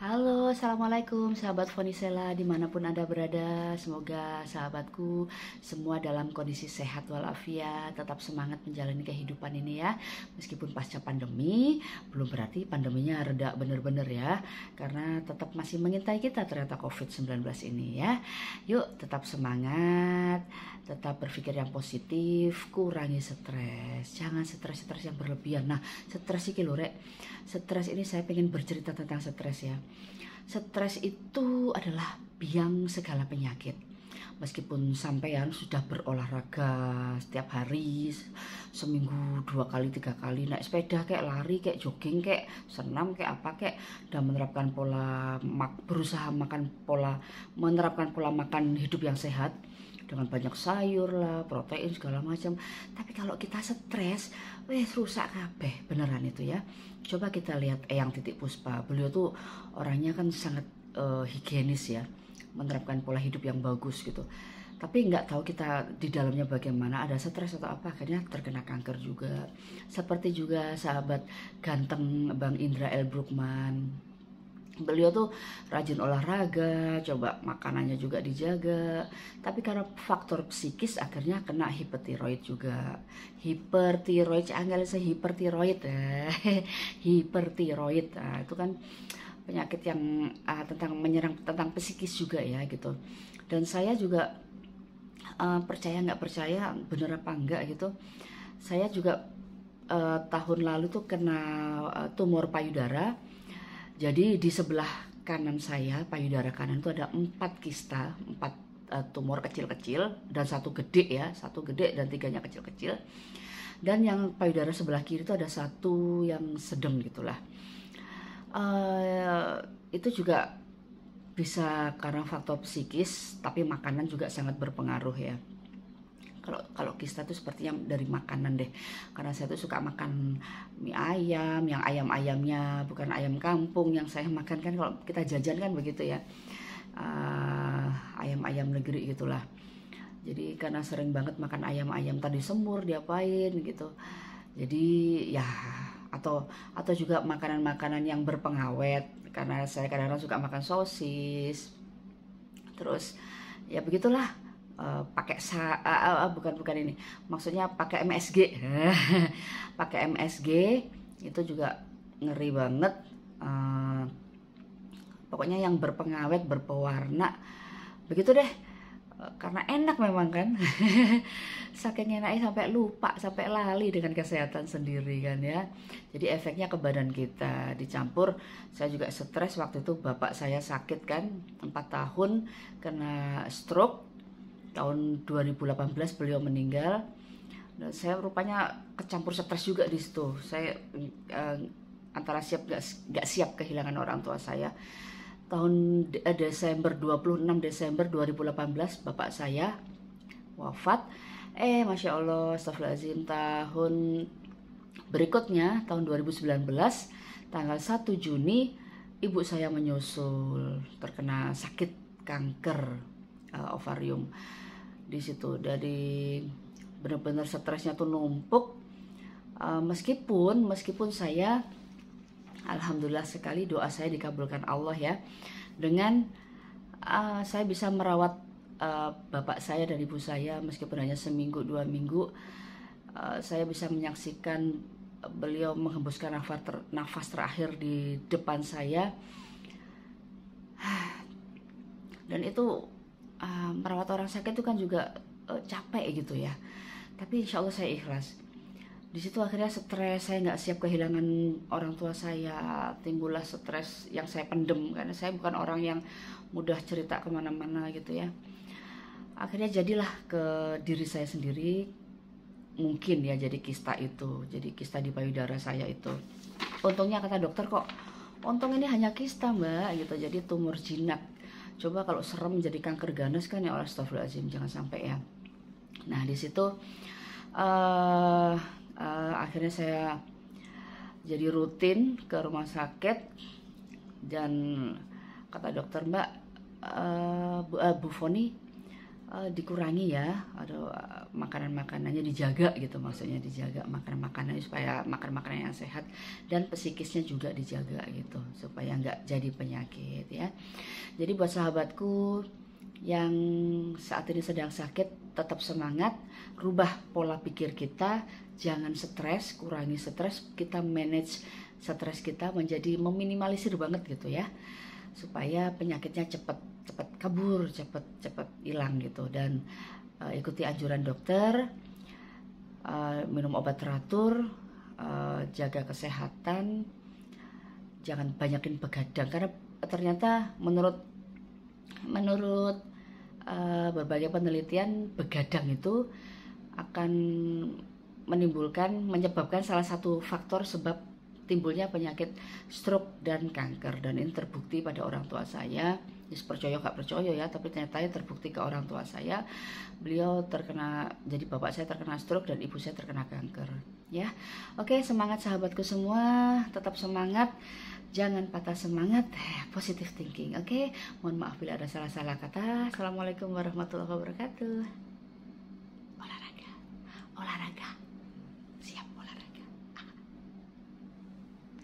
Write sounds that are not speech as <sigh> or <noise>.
Halo, Assalamualaikum sahabat Fonisela dimanapun Anda berada Semoga sahabatku semua dalam kondisi sehat walafiat Tetap semangat menjalani kehidupan ini ya Meskipun pasca pandemi, belum berarti pandeminya reda bener-bener ya Karena tetap masih mengintai kita ternyata COVID-19 ini ya Yuk tetap semangat, tetap berpikir yang positif, kurangi stres Jangan stres-stres yang berlebihan Nah, stres ini loh rek Stres ini saya pengen bercerita tentang stres ya Stres itu adalah biang segala penyakit. Meskipun sampean sudah berolahraga setiap hari, seminggu dua kali, tiga kali, naik sepeda kayak lari, kayak jogging, kayak senam, kayak apa, kayak dan menerapkan pola mak, berusaha makan pola menerapkan pola makan hidup yang sehat, dengan banyak sayur lah protein segala macam tapi kalau kita stres wes rusak kabeh beneran itu ya coba kita lihat Eyang Titik Puspa beliau tuh orangnya kan sangat uh, higienis ya menerapkan pola hidup yang bagus gitu tapi nggak tahu kita di dalamnya bagaimana ada stres atau apa akhirnya terkena kanker juga seperti juga sahabat ganteng Bang Indra Elbrukman. Brookman beliau tuh rajin olahraga, coba makanannya juga dijaga. Tapi karena faktor psikis akhirnya kena hipertiroid juga. Hipertiroid, anggap saya hipertiroid ya. <laughs> hipertiroid. Nah, itu kan penyakit yang uh, tentang menyerang tentang psikis juga ya gitu. Dan saya juga uh, percaya nggak percaya bener apa enggak gitu. Saya juga uh, tahun lalu tuh kena uh, tumor payudara jadi di sebelah kanan saya, payudara kanan itu ada empat kista, empat uh, tumor kecil-kecil dan satu gede ya, satu gede dan tiganya kecil-kecil. Dan yang payudara sebelah kiri itu ada satu yang sedang gitulah. Uh, itu juga bisa karena faktor psikis, tapi makanan juga sangat berpengaruh ya kalau kalau kista tuh yang dari makanan deh karena saya tuh suka makan mie ayam yang ayam-ayamnya bukan ayam kampung yang saya makan kan kalau kita jajan kan begitu ya uh, ah, ayam -ayam negeri gitulah jadi karena sering banget makan ayam-ayam tadi semur diapain gitu jadi ya atau atau juga makanan-makanan yang berpengawet karena saya kadang-kadang suka makan sosis terus ya begitulah Eh, pakai sa uh, uh, bukan bukan ini maksudnya pakai MSG <laughs> pakai MSG itu juga ngeri banget uh, pokoknya yang berpengawet berpewarna begitu deh uh, karena enak memang kan <laughs> saking enaknya sampai lupa sampai lali dengan kesehatan sendiri kan ya jadi efeknya ke badan kita dicampur saya juga stres waktu itu bapak saya sakit kan 4 tahun kena stroke tahun 2018 beliau meninggal dan saya rupanya kecampur stres juga di situ saya eh, antara siap gak, gak siap kehilangan orang tua saya tahun eh, Desember 26 Desember 2018 bapak saya wafat eh masya Allah astagfirullahaladzim tahun berikutnya tahun 2019 tanggal 1 Juni ibu saya menyusul terkena sakit kanker uh, ovarium di situ. dari benar-benar stresnya tuh numpuk. Uh, meskipun meskipun saya alhamdulillah sekali doa saya dikabulkan Allah ya. Dengan uh, saya bisa merawat uh, bapak saya dan ibu saya meskipun hanya seminggu dua minggu uh, saya bisa menyaksikan beliau menghembuskan nafas, ter, nafas terakhir di depan saya <sighs> dan itu Ah, merawat orang sakit itu kan juga uh, capek gitu ya tapi insya Allah saya ikhlas di situ akhirnya stres saya nggak siap kehilangan orang tua saya timbullah stres yang saya pendem karena saya bukan orang yang mudah cerita kemana-mana gitu ya akhirnya jadilah ke diri saya sendiri mungkin ya jadi kista itu jadi kista di payudara saya itu untungnya kata dokter kok untung ini hanya kista mbak gitu jadi tumor jinak coba kalau serem jadi kanker ganas kan ya Allah astagfirullahaladzim jangan sampai ya nah di situ uh, uh, akhirnya saya jadi rutin ke rumah sakit dan kata dokter mbak uh, bu, uh, bu Foni Eh, dikurangi ya atau eh, makanan makanannya dijaga gitu maksudnya dijaga makan makanannya supaya makan makanan yang sehat dan psikisnya juga dijaga gitu supaya nggak jadi penyakit ya jadi buat sahabatku yang saat ini sedang sakit tetap semangat, rubah pola pikir kita, jangan stres, kurangi stres, kita manage stres kita menjadi meminimalisir banget gitu ya. Supaya penyakitnya cepat cepat kabur, cepat cepat hilang gitu dan uh, ikuti anjuran dokter, uh, minum obat teratur, uh, jaga kesehatan, jangan banyakin begadang karena ternyata menurut menurut uh, berbagai penelitian begadang itu akan menimbulkan menyebabkan salah satu faktor sebab timbulnya penyakit stroke dan kanker dan ini terbukti pada orang tua saya Yes, percaya gak percaya ya tapi ternyata terbukti ke orang tua saya beliau terkena jadi bapak saya terkena stroke dan ibu saya terkena kanker ya oke semangat sahabatku semua tetap semangat jangan patah semangat, eh, positive thinking. Oke, okay? mohon maaf bila ada salah-salah kata. Assalamualaikum warahmatullahi wabarakatuh. Olahraga, olahraga.